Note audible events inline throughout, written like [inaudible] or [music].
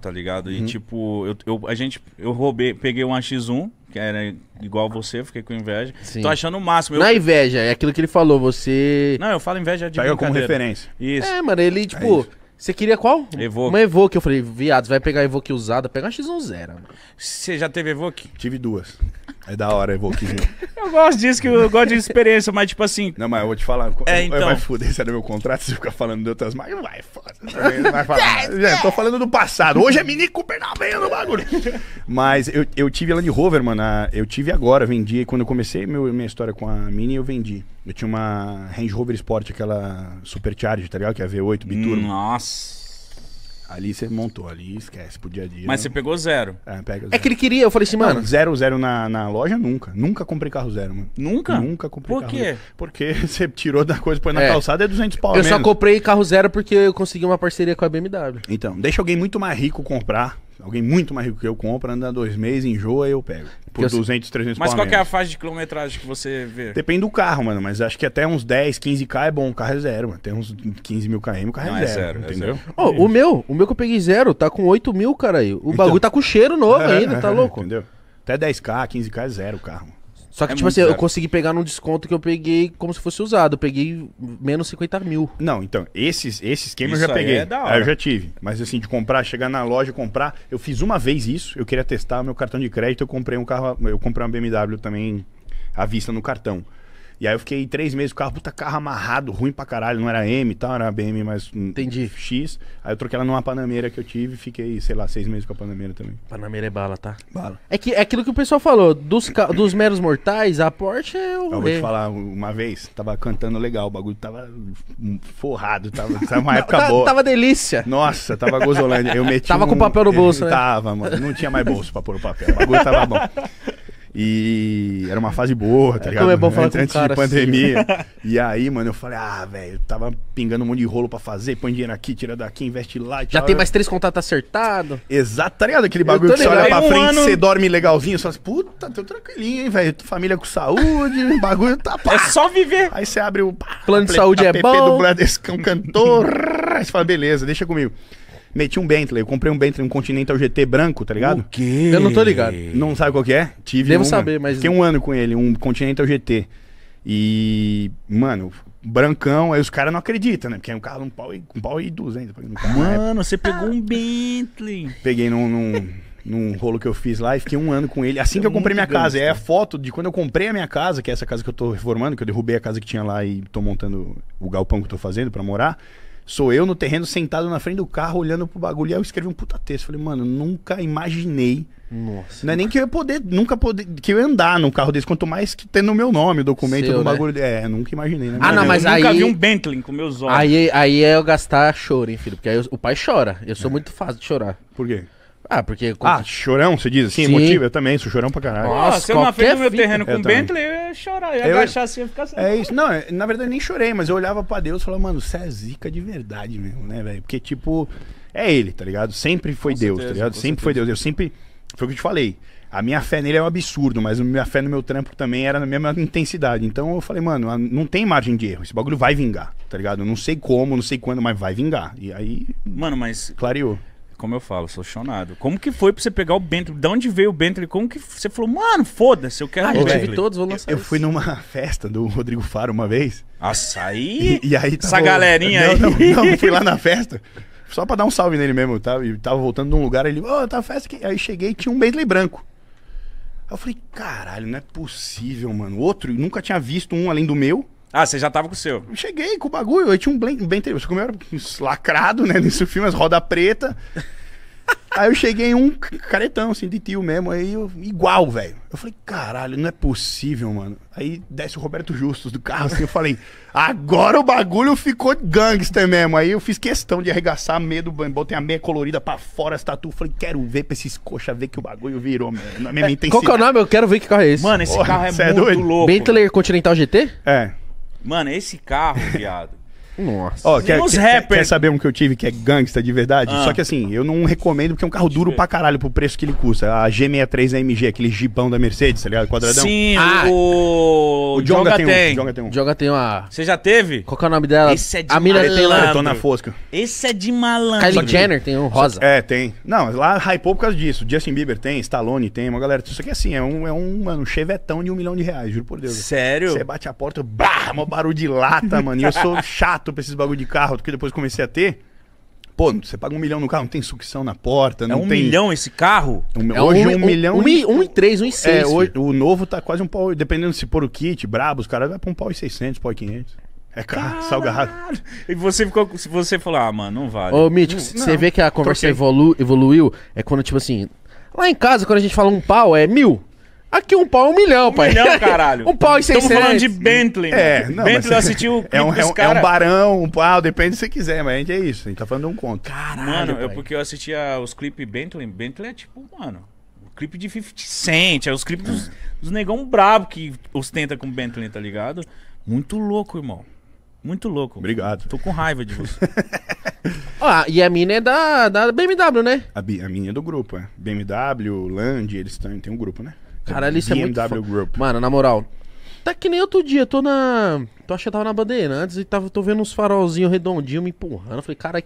tá ligado? E uhum. tipo, eu, eu, a gente, eu roubei, peguei uma X1, que era igual você, fiquei com inveja. Sim. Tô achando o máximo. Eu... Na inveja, é aquilo que ele falou, você. Não, eu falo inveja de. Pega como referência. Isso. É, mano, ele, é tipo. É você queria qual? Evoque. Uma Evoque. Eu falei, viado, vai pegar Evoque usada, pega uma X10, Você já teve Evoque? Tive duas. É da hora, Evoque. [laughs] eu gosto disso, que eu gosto de experiência, mas tipo assim... Não, mas eu vou te falar. É, então... Vai foder, se era é meu contrato, você fica falando de outras marcas, vai, foda. vai falar. é, tô falando do passado. Hoje é Mini Cooper na veia do bagulho. mas eu, eu tive Land Rover, mano. eu tive agora, vendi. Quando eu comecei meu, minha história com a Mini, eu vendi. Eu tinha uma Range Rover Sport, aquela Supercharge, tá ligado? Que é a V8 biturbo. Nossa. Ali você montou, ali esquece, pro dia a dia. Mas né? você pegou zero. É, pega zero. É que ele queria, eu falei assim, mano. zero, zero na, na loja, nunca. Nunca comprei carro zero, mano. Nunca? Nunca comprei Por carro quê? Porque [laughs] você tirou da coisa, põe na É. calçada, é 200 pau Eu só comprei carro zero porque eu consegui uma parceria com a BMW. Então, deixa alguém muito mais rico comprar Alguém muito mais rico que eu compra, anda dois meses, enjoa e eu pego. Por Porque 200, 300 Mas qual é a faixa de quilometragem que você vê? Depende do carro, mano. Mas acho que até uns 10, 15k é bom. O carro é zero, mano. Tem uns 15 mil km, o carro é Não, é, zero, é zero. Entendeu? É zero. Oh, o meu, o meu que eu peguei zero, tá com 8 mil, cara. O então... bagulho tá com cheiro novo [laughs] é, ainda, tá é, louco? Entendeu? Até 10k, 15k é zero o carro. Só que, é tipo assim, eu consegui pegar num desconto que eu peguei como se fosse usado. Eu peguei menos 50 mil. Não, então, esses, esse esquema isso eu já peguei. É da hora. Eu já tive. Mas assim, de comprar, chegar na loja comprar. Eu fiz uma vez isso, eu queria testar meu cartão de crédito, eu comprei um carro. Eu comprei uma BMW também à vista no cartão. E aí eu fiquei três meses com o carro, puta carro amarrado, ruim pra caralho. Não era M e tal, era BM, mas. Entendi. X. Aí eu troquei ela numa Panameira que eu tive e fiquei, sei lá, seis meses com a Panameira também. Panameira é bala, tá? Bala. É, que, é aquilo que o pessoal falou, dos, dos meros mortais, a Porsche é o. Eu vou te falar, uma vez, tava cantando legal, o bagulho tava forrado, tava, tava uma [laughs] época tá, boa. Tava delícia. Nossa, tava gozolândia. Eu [laughs] meti. Tava um, com o papel no bolso, né? Tava, mano. Não tinha mais bolso pra pôr o papel. O bagulho tava bom. [laughs] E era uma fase boa, tá é, ligado? Como é bom falar antes, com antes de assim, pandemia. Assim. [laughs] E aí, mano, eu falei, ah, velho, tava pingando um monte de rolo pra fazer, põe dinheiro aqui, tira daqui, investe lá. Já tem mais três contatos acertados. Exato, tá ligado? Aquele bagulho que você olha pra um frente, ano... você dorme legalzinho, você fala assim, puta, tô tranquilinho, hein, velho? Família com saúde, bagulho tá pá. É só viver. Aí você abre o. Pá, Plano de saúde é bom. do Bradescão é cantor. [laughs] você fala, beleza, deixa comigo meti um Bentley. Eu comprei um Bentley, um Continental GT branco, tá ligado? O quê? Eu não tô ligado. Não sabe qual que é? Tive Devo um, saber, mas... Fiquei um ano com ele, um Continental GT. E, mano, brancão, aí os caras não acreditam, né? Porque é um carro um pau e, um pau e 200. Mano, você pegou um Bentley. Peguei num, num, num, rolo que eu fiz lá e fiquei um ano com ele. Assim que eu comprei minha casa, é a foto de quando eu comprei a minha casa, que é essa casa que eu tô reformando, que eu derrubei a casa que tinha lá e tô montando o galpão que eu tô fazendo para morar. Sou eu no terreno, sentado na frente do carro, olhando pro bagulho. E aí eu escrevi um puta texto. Falei, mano, nunca imaginei. Nossa. Não é nem que eu ia poder, nunca poder, que eu ia andar num carro desse, quanto mais que tendo o meu nome, o documento Seu, do né? bagulho. Né? É, nunca imaginei, né? Ah, não, mas eu aí. Nunca vi um Bentley com meus olhos. Aí, aí é eu gastar choro, hein, filho? Porque aí eu, o pai chora. Eu sou é. muito fácil de chorar. Por quê? Ah, porque. Com... Ah, chorão, você diz assim? Motivo? Eu também, sou chorão pra caralho. Nossa, se eu não frente meu terreno com o Bentley, eu ia chorar, eu ia eu... agachar assim, ia ficar assim. É isso, não, na verdade nem chorei, mas eu olhava pra Deus e falava, mano, você é zica de verdade mesmo, né, velho? Porque, tipo, é ele, tá ligado? Sempre foi com Deus, tá certeza, tá ligado? Sempre certeza. foi Deus. Eu sempre. Foi o que eu te falei. A minha fé nele é um absurdo, mas a minha fé no meu trampo também era na mesma intensidade. Então eu falei, mano, não tem margem de erro. Esse bagulho vai vingar, tá ligado? Eu não sei como, não sei quando, mas vai vingar. E aí. Mano, mas. Clareou como eu falo, sou chonado. Como que foi pra você pegar o Bentley? De onde veio o Bentley? Como que você falou, mano, foda-se, eu quero ah, um Bentley. Eu todos, vou lançar Eu, eu fui numa [laughs] festa do Rodrigo Faro uma vez. Açaí? E, e aí tava... Essa galerinha aí. Não, não, fui lá na festa. Só pra dar um salve nele mesmo, tá? E tava voltando de um lugar, ele, ô, oh, tá festa aqui. Aí cheguei e tinha um Bentley branco. Aí eu falei, caralho, não é possível, mano. Outro, nunca tinha visto um além do meu. Ah, você já tava com o seu. Cheguei com o bagulho, eu tinha um blend, bem como eu era lacrado, né, nesse filme, as roda preta. [laughs] aí eu cheguei um caretão, assim, de tio mesmo, aí eu, igual, velho. Eu falei, caralho, não é possível, mano. Aí desce o Roberto Justus do carro, assim, eu falei, agora o bagulho ficou gangster mesmo. Aí eu fiz questão de arregaçar medo, botei a meia colorida pra fora, as tatu. Falei, quero ver pra esses coxa ver que o bagulho virou, mano. Na minha é, Qual que é o nome? Eu quero ver que carro é esse. Mano, esse Porra, carro é, é muito é louco. Bentley Continental GT? É. Mano, esse carro, [laughs] viado. Nossa. Ó, quer, quer, quer saber um que eu tive que é gangsta de verdade? Ah. Só que assim, eu não recomendo porque é um carro duro pra caralho pro preço que ele custa. A G63 AMG, aquele jipão da Mercedes, tá ligado? Quadradão. Sim, ah, o... o Jonga, tem. tem. Um, Jonga tem um. Jonga tem uma... Você já teve? Qual que é o nome dela? Esse é de a malandro. Tem lá, na fosca. Esse é de malandro. Kylie Jenner tem um rosa. É, tem. Não, lá hypou por causa disso. Justin Bieber tem, Stallone tem, uma galera. Isso aqui é assim, é um, é um, mano, um chevetão de um milhão de reais, juro por Deus. Sério? Você bate a porta, bah, mó barulho de lata, mano. E eu sou [laughs] chato chato pra esses bagulho de carro que depois comecei a ter. Pô, você paga um milhão no carro, não tem sucção na porta, é não é um tem... milhão esse carro? É um, é hoje um, um milhão... Um, e... um e três, um e é, seis. É, hoje, o novo tá quase um pau... Dependendo se pôr o kit, brabo, os caras vai pra um pau e seiscentos, pau e quinhentos. É caro, salgado. E você ficou... Se você falar, ah, mano, não vale. Ô, Mítico, você vê que a conversa evolu, evoluiu, é quando, tipo assim... Lá em casa, quando a gente fala um pau, é mil. Aqui um pau é um milhão, pai. Um milhão, caralho. [laughs] um pau e é seiscentos. Estamos falando de Bentley. Né? É, não, Bentley assistiu é, é um, é, um, é um barão, um pau, depende se você quiser, mas é isso. A gente tá falando de um conto. Caralho, Mano, é pai. porque eu assistia os clipes Bentley. Bentley é tipo, mano, o clipe de 50 Cent, é os clipes dos, dos negão brabo que ostenta com Bentley, tá ligado? Muito louco, irmão. Muito louco. Obrigado. Tô com raiva de você. ah, [laughs] e a mina é da, da BMW, né? A, a minha é do grupo, é. BMW, Land, eles têm um grupo, né? Caralho, isso BMW é muito. BMW Group. Mano, na moral. Tá que nem outro dia, tô na. Tô achando que tava na Bandeirantes e tava, tô vendo uns farolzinhos redondinhos me empurrando. Eu falei, cara.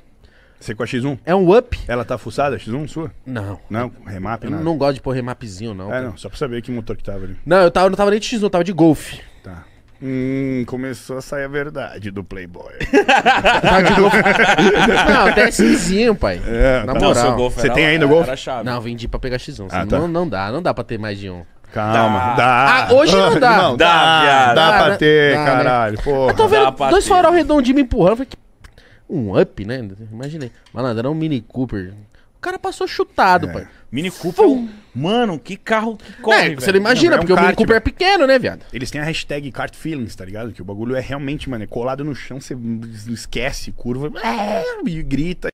Você com a X1? É um up? Ela tá fuçada, a X1 sua? Não. Não, remap, não não gosto de pôr remapzinho, não. É, cara. não, só pra saber que motor que tava ali. Não, eu, tava, não tava nem de X1, eu tava de Golf. Tá. Hum, começou a sair a verdade do Playboy. [laughs] não, até Xzinho, pai. É, tá. Na tá. moral. Não, Você tem ainda o Golf? Não, vendi pra pegar X1. Ah, tá. não, não dá, não dá pra ter mais de um. Calma, dá. dá. Ah, hoje não dá. Não, dá, dá, dá, dá pra ter, né? caralho. Né? Porra. Eu tô vendo dois farol redondinhos me empurrando. Falei, que... Um up, né? Imaginei. Malandrão, um Mini Cooper cara passou chutado, é. pai. Mini Cooper. É Fum. Mano, que carro que corre, é, Você não imagina, não, é um porque kart, o Mini Cooper mano. é pequeno, né, viado? Eles têm a hashtag cart feelings, tá ligado? Que o bagulho é realmente, mano, é colado no chão, você esquece, curva, é, e grita.